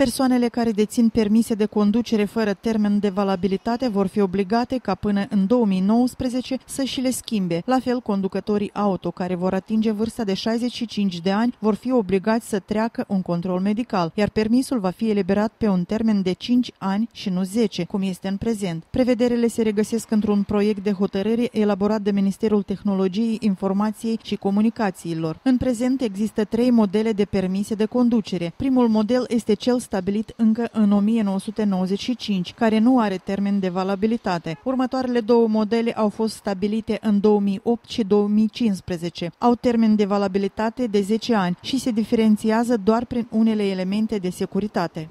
Persoanele care dețin permise de conducere fără termen de valabilitate vor fi obligate ca până în 2019 să și le schimbe. La fel, conducătorii auto care vor atinge vârsta de 65 de ani vor fi obligați să treacă un control medical, iar permisul va fi eliberat pe un termen de 5 ani și nu 10, cum este în prezent. Prevederile se regăsesc într-un proiect de hotărâre elaborat de Ministerul Tehnologiei, Informației și Comunicațiilor. În prezent există trei modele de permise de conducere. Primul model este cel stabilit încă în 1995, care nu are termen de valabilitate. Următoarele două modele au fost stabilite în 2008 și 2015. Au termen de valabilitate de 10 ani și se diferențiază doar prin unele elemente de securitate.